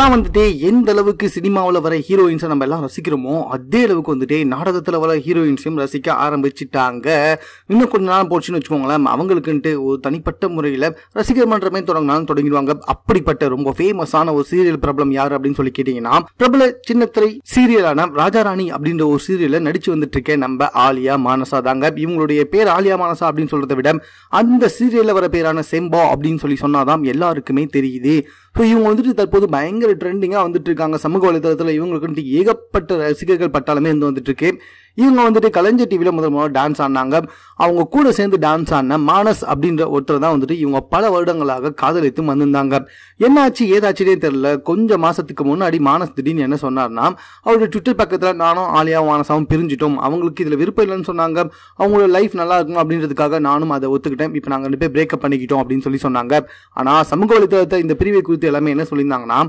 இப்போல்லாம் வந்துட்டு எந்த அளவுக்கு சினிமாவில் வர ஹீரோயின்ஸை நம்ம எல்லாம் ரசிக்கிறோமோ அதே அளவுக்கு வந்துட்டு நாடகத்தில் வர ஹீரோயின்ஸையும் ரசிக்க ஆரம்பிச்சிட்டாங்க இன்னும் கொஞ்ச நாள் போச்சுன்னு வச்சுக்கோங்களேன் அவங்களுக்குன்ட்டு ஒரு தனிப்பட்ட முறையில் ரசிகர் மன்றமே தொடங்கினாலும் தொடங்கிடுவாங்க அப்படிப்பட்ட ரொம்ப ஃபேமஸான ஒரு சீரியல் பிரபலம் யார் அப்படின்னு சொல்லி கேட்டிங்கன்னா பிரபல சின்னத்திரை சீரியலான ராஜாராணி அப்படின்ற ஒரு சீரியலில் நடிச்சு வந்துட்டு இருக்கேன் நம்ம ஆலியா மானசா தாங்க இவங்களுடைய பேர் ஆலியா மானசா அப்படின்னு சொல்றதை விட அந்த சீரியலில் வர பேரான செம்பா அப்படின்னு சொல்லி சொன்னாதான் எல்லாருக்குமே தெரியுது ஸோ இவங்க வந்துட்டு தற்போது பயங்கர ட்ரெண்டிங்காக வந்துட்டு இருக்காங்க சமூக வலைதளத்தில் இவங்களுக்கு வந்துட்டு ஏகப்பட்ட ரசிகர்கள் பட்டாலுமே இருந்து வந்துட்டு இருக்கு இவங்க வந்துட்டு கலைஞர் டிவியில் முதல் முதல் டான்ஸ் ஆடினாங்க அவங்க கூட சேர்ந்து டான்ஸ் ஆடின மானஸ் அப்படின்ற ஒருத்தர் தான் வந்துட்டு இவங்க பல வருடங்களாக காதலித்து வந்திருந்தாங்க என்னாச்சு ஏதாச்சுன்னே தெரியல கொஞ்சம் மாசத்துக்கு முன்னாடி மானஸ் திடீர்னு என்ன சொன்னார்னா அவருடைய ட்விட்டர் பக்கத்தில் நானும் ஆலியா மானசாவும் பிரிஞ்சிட்டோம் அவங்களுக்கு இதில் விருப்பம் இல்லைன்னு சொன்னாங்க அவங்களோட லைஃப் நல்லா இருக்கணும் அப்படின்றதுக்காக நானும் அதை ஒத்துக்கிட்டேன் இப்போ நாங்கள் ரெண்டு பேர் பிரேக்கப் பண்ணிக்கிட்டோம் அப்படின்னு சொல்லி சொன்னாங்க ஆனால் சமூக வலைத்தளத்தை இந்த பிரிவை குறித்து எல்லாமே என்ன சொல்லியிருந்தாங்கன்னா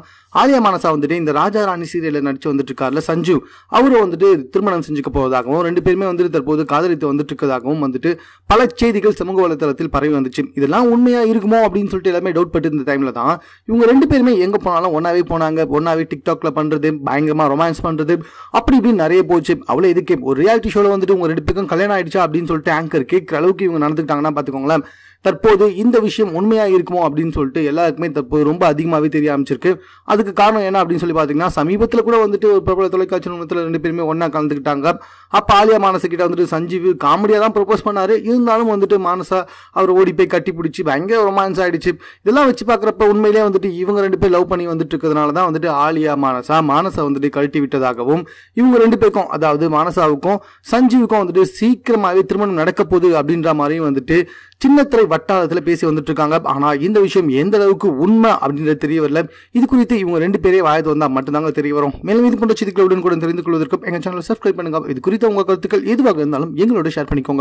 ஆலியா மானசா வந்துட்டு இந்த ராஜா ராணி சீரியலில் நடிச்சு வந்துட்டு இருக்காருல சஞ்சு அவரும் வந்துட்டு திருமணம் செஞ்சுக்க போவதாக இருக்கிறதாகவும் ரெண்டு பேருமே வந்துட்டு தற்போது காதலித்து வந்துட்டு இருக்கிறதாகவும் வந்துட்டு பல செய்திகள் சமூக வலைதளத்தில் பரவி வந்துச்சு இதெல்லாம் உண்மையாக இருக்குமோ அப்படின்னு சொல்லிட்டு எல்லாமே டவுட் பட்டு இந்த டைமில் தான் இவங்க ரெண்டு பேருமே எங்கே போனாலும் ஒன்றாவே போனாங்க ஒன்றாவே டிக்டாக்ல பண்ணுறது பயங்கரமாக ரொமான்ஸ் பண்ணுறது அப்படி இப்படின்னு நிறைய போச்சு அவ்வளோ இதுக்கே ஒரு ரியாலிட்டி ஷோவில் வந்துட்டு உங்கள் ரெண்டு பேருக்கும் கல்யாணம் ஆயிடுச்சா அப்படின்னு சொல்லிட்டு ஆங்கர் கேட்குற அளவுக்கு இவங்க நடந்துக்கிட்டாங்கன்னா பார்த்துக்கோங்களேன் தற்போது இந்த விஷயம் உண்மையாக இருக்குமோ அப்படின்னு சொல்லிட்டு எல்லாருக்குமே தற்போது ரொம்ப அதிகமாகவே தெரிய ஆரம்பிச்சிருக்கு அதுக்கு காரணம் என்ன அப்படின்னு சொல்லி பார்த்தீங்கன்னா சமீபத்தில் கூட வந்துட்டு ஒரு பிரபல தொலைக்காட்சி நிறுவனத்தில் ரெண்டு பேருமே ஒன்றா கலந்துக்கிட்டாங்க அப்போ ஆலியா மானசக்கிட்ட வந்துட்டு சஞ்சீவ் காமெடியாக தான் ப்ரப்போஸ் பண்ணார் இருந்தாலும் வந்துட்டு மானசா அவர் ஓடி போய் கட்டி பிடிச்சி பயங்கர ரொமான்ஸ் ஆகிடுச்சு இதெல்லாம் வச்சு பார்க்குறப்ப உண்மையிலே வந்துட்டு இவங்க ரெண்டு பேர் லவ் பண்ணி வந்துட்டு இருக்கிறதுனால தான் வந்துட்டு ஆலியா மானசா மானசா வந்துட்டு கழட்டி விட்டதாகவும் இவங்க ரெண்டு பேருக்கும் அதாவது மானசாவுக்கும் சஞ்சீவுக்கும் வந்துட்டு சீக்கிரமாகவே திருமணம் நடக்க போகுது அப்படின்ற மாதிரியும் வந்துட்டு சின்னத்திரை வட்டாரத்தில் பேசி வந்துட்டு இருக்காங்க ஆனால் இந்த விஷயம் எந்த அளவுக்கு உண்மை அப்படின்றது தெரிய வரல இது குறித்து இவங்க ரெண்டு பேரே வாயது வந்தால் மட்டும்தாங்க தெரிய வரும் மேலும் இது போன்ற செய்திகளுடன் கூட தெரிந்து கொள்வதற்கும் எங்கள் சேனலை சப்ஸ்கிரைப் பண்ணுங்க இது குறித்த உங்கள் கருத்துக்கள் எதுவாக இருந்தாலும் எங்களோட ஷேர் பண்ணிக்கோங்க